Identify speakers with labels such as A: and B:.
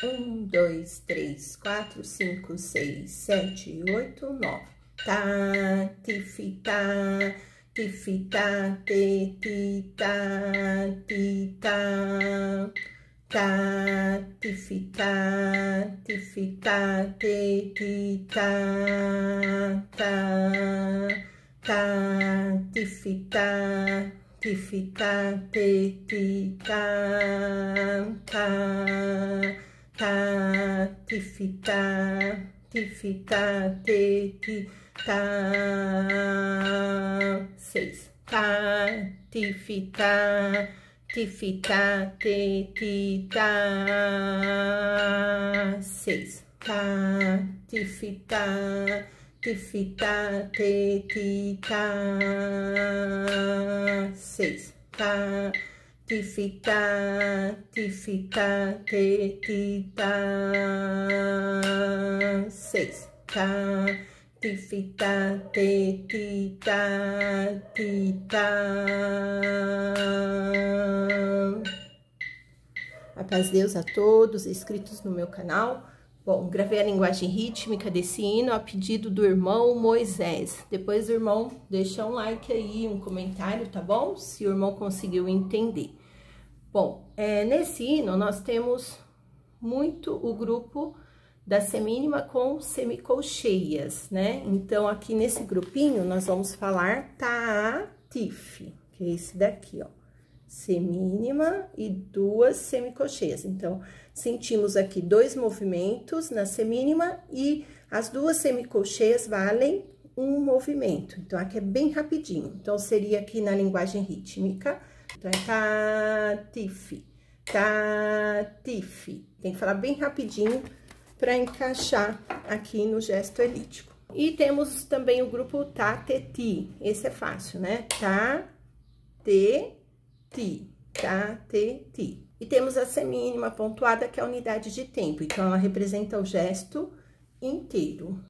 A: Um, dois, três, quatro, cinco, seis, sete, oito, nove. Tá, tifitá, tifitá, te, ti, tá, ti, tá. Tá, tifitá, tifitá, te, ti, tá, tá. Tá, tifitá, tifitá, te, ti, tá, tá tifita, tifita, te, ti, ta. Seis. Ta, tifita, tifita, te, ti, ta. Seis. Ta, tifita, tifita, te, ti, ta. Seis. Ta, tifita, tifita, te, tita, seis, ta, tifita, te, tita, tita. A paz Deus a todos inscritos no meu canal. Bom, gravei a linguagem rítmica desse hino a pedido do irmão Moisés. Depois, irmão, deixa um like aí, um comentário, tá bom? Se o irmão conseguiu entender. Bom, é, nesse hino nós temos muito o grupo da semínima com semicolcheias, né? Então, aqui nesse grupinho, nós vamos falar taatif, tá, que é esse daqui, ó. Semínima e duas semicolcheias. Então, sentimos aqui dois movimentos na semínima e as duas semicolcheias valem um movimento. Então, aqui é bem rapidinho. Então, seria aqui na linguagem rítmica então, tá, é tatif, tá, tatif. Tá, Tem que falar bem rapidinho para encaixar aqui no gesto elíptico. E temos também o grupo tateti. Esse é fácil, né? Tateti, tateti. E temos a semínima pontuada, que é a unidade de tempo. Então, ela representa o gesto inteiro.